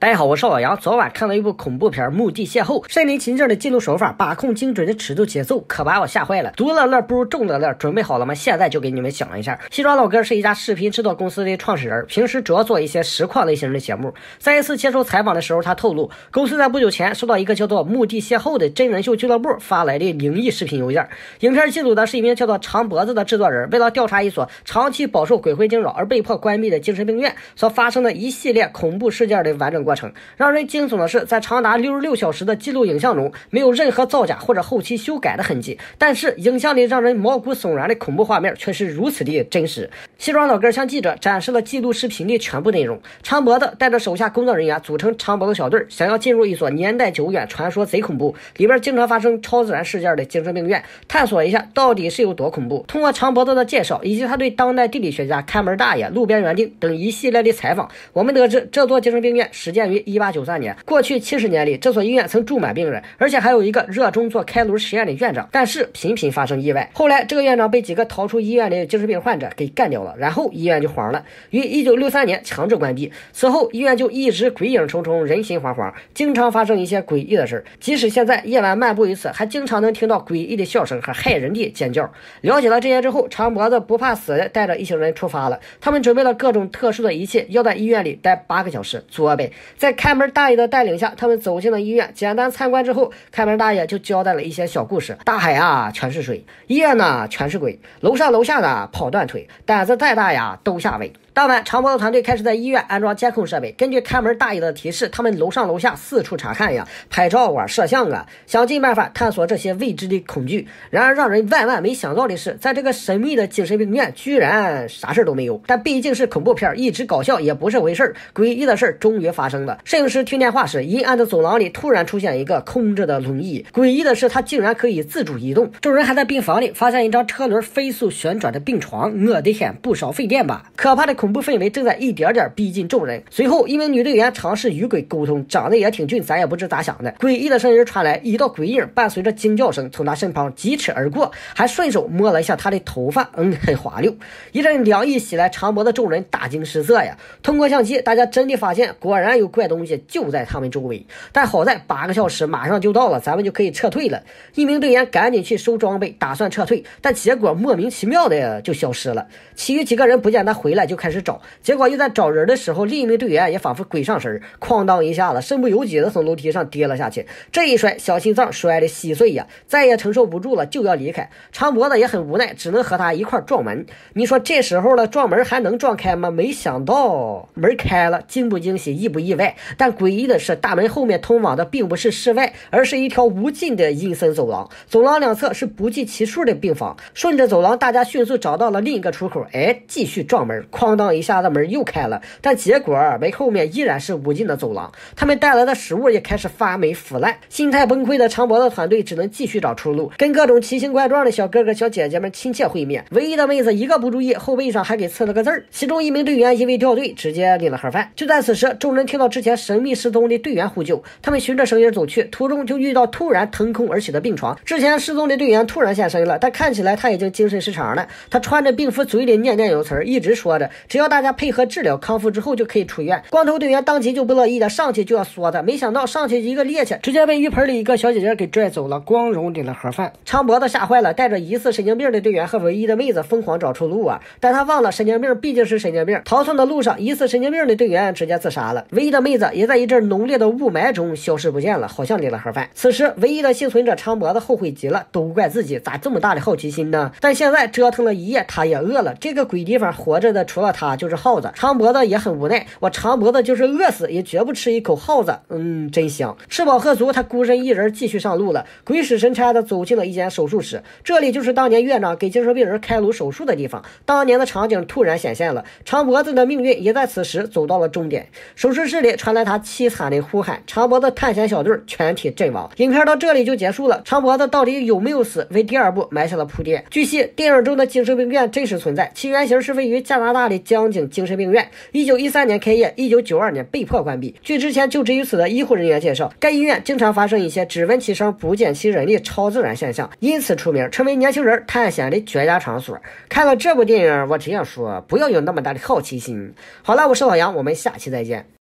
大家好，我是老杨。昨晚看了一部恐怖片《墓地邂逅》，身临其境的记录手法，把控精准的尺度节奏，可把我吓坏了。独乐乐不如众乐乐，准备好了吗？现在就给你们讲一下。西装老哥是一家视频制作公司的创始人，平时主要做一些实况类型的节目。在一次接受采访的时候，他透露，公司在不久前收到一个叫做《墓地邂逅》的真人秀俱乐部发来的灵异视频邮件。影片记录的是一名叫做长脖子的制作人，为了调查一所长期饱受鬼魂惊扰而被迫关闭的精神病院所发生的一系列恐怖事件的完整。过程让人惊悚的是，在长达六十六小时的记录影像中，没有任何造假或者后期修改的痕迹。但是，影像里让人毛骨悚然的恐怖画面却是如此的真实。西装老哥向记者展示了记录视频的全部内容。长脖子带着手下工作人员组成长脖子小队，想要进入一所年代久远、传说贼恐怖、里边经常发生超自然事件的精神病院，探索一下到底是有多恐怖。通过长脖子的介绍，以及他对当代地理学家、看门大爷、路边园丁等一系列的采访，我们得知这座精神病院实际。建于一八九三年。过去七十年里，这所医院曾住满病人，而且还有一个热衷做开颅实验的院长，但是频频发生意外。后来，这个院长被几个逃出医院的精神病患者给干掉了，然后医院就黄了，于一九六三年强制关闭。此后，医院就一直鬼影重重，人心惶惶，经常发生一些诡异的事儿。即使现在夜晚漫步于此，还经常能听到诡异的笑声和骇人的尖叫。了解了这些之后，长脖子不怕死的带着一行人出发了。他们准备了各种特殊的仪器，要在医院里待八个小时，作呗。在开门大爷的带领下，他们走进了医院。简单参观之后，开门大爷就交代了一些小故事：大海啊，全是水；医院呢，全是鬼。楼上楼下的跑断腿，胆子再大呀，都吓位。当晚，长毛的团队开始在医院安装监控设备。根据看门大爷的提示，他们楼上楼下四处查看呀，拍照啊，摄像啊，想尽办法探索这些未知的恐惧。然而，让人万万没想到的是，在这个神秘的精神病院，居然啥事儿都没有。但毕竟是恐怖片，一直搞笑也不是回事儿。诡异的事儿终于发生了。摄影师听电话时，阴暗的走廊里突然出现一个空着的轮椅。诡异的是，它竟然可以自主移动。众人还在病房里发现一张车轮飞速旋转的病床。我的天，不少费电吧？可怕的恐。恐怖氛围正在一点点逼近众人。随后，一名女队员尝试与鬼沟通，长得也挺俊，咱也不知咋想的。诡异的声音传来，一道鬼影伴随着惊叫声从他身旁疾驰而过，还顺手摸了一下他的头发，嗯，很滑溜。一阵凉意袭来，长脖子众人大惊失色呀！通过相机，大家真的发现，果然有怪东西就在他们周围。但好在八个小时马上就到了，咱们就可以撤退了。一名队员赶紧去收装备，打算撤退，但结果莫名其妙的就消失了。其余几个人不见他回来，就开始。找，结果又在找人的时候，另一名队员也仿佛鬼上身哐当一下子，身不由己的从楼梯上跌了下去。这一摔，小心脏摔得稀碎呀，再也承受不住了，就要离开。长脖子也很无奈，只能和他一块儿撞门。你说这时候了，撞门还能撞开吗？没想到门开了，惊不惊喜，意不意外？但诡异的是，大门后面通往的并不是室外，而是一条无尽的阴森走廊。走廊两侧是不计其数的病房。顺着走廊，大家迅速找到了另一个出口。哎，继续撞门，哐当。一下子门又开了，但结果门后面依然是无尽的走廊。他们带来的食物也开始发霉腐烂，心态崩溃的长脖子团队只能继续找出路，跟各种奇形怪状的小哥哥小姐姐们亲切会面。唯一的妹子一个不注意，后背上还给刺了个字儿。其中一名队员因为掉队，直接领了盒饭。就在此时，众人听到之前神秘失踪的队员呼救，他们循着声音走去，途中就遇到突然腾空而起的病床。之前失踪的队员突然现身了，但看起来他已经精神失常了。他穿着病服，嘴里念念有词，一直说着。只要大家配合治疗，康复之后就可以出院。光头队员当即就不乐意的上去就要梭子，没想到上去一个趔趄，直接被浴盆里一个小姐姐给拽走了，光荣领了盒饭。长脖子吓坏了，带着疑似神经病的队员和唯一的妹子疯狂找出路啊，但他忘了神经病毕竟是神经病。逃窜的路上，疑似神经病的队员直接自杀了，唯一的妹子也在一阵浓烈的雾霾中消失不见了，好像领了盒饭。此时唯一的幸存者长脖子后悔极了，都怪自己咋这么大的好奇心呢？但现在折腾了一夜，他也饿了。这个鬼地方活着的除了……他。他就是耗子，长脖子也很无奈。我长脖子就是饿死也绝不吃一口耗子。嗯，真香，吃饱喝足，他孤身一人继续上路了。鬼使神差的走进了一间手术室，这里就是当年院长给精神病人开颅手术的地方。当年的场景突然显现了，长脖子的命运也在此时走到了终点。手术室里传来他凄惨的呼喊，长脖子探险小队全体阵亡。影片到这里就结束了，长脖子到底有没有死，为第二部埋下了铺垫。据悉，电影中的精神病院真实存在，其原型是位于加拿大的。江津精神病院，一九一三年开业，一九九二年被迫关闭。据之前就职于此的医护人员介绍，该医院经常发生一些只闻其声不见其人的超自然现象，因此出名，成为年轻人探险的绝佳场所。看了这部电影，我只想说，不要有那么大的好奇心。好了，我是老杨，我们下期再见。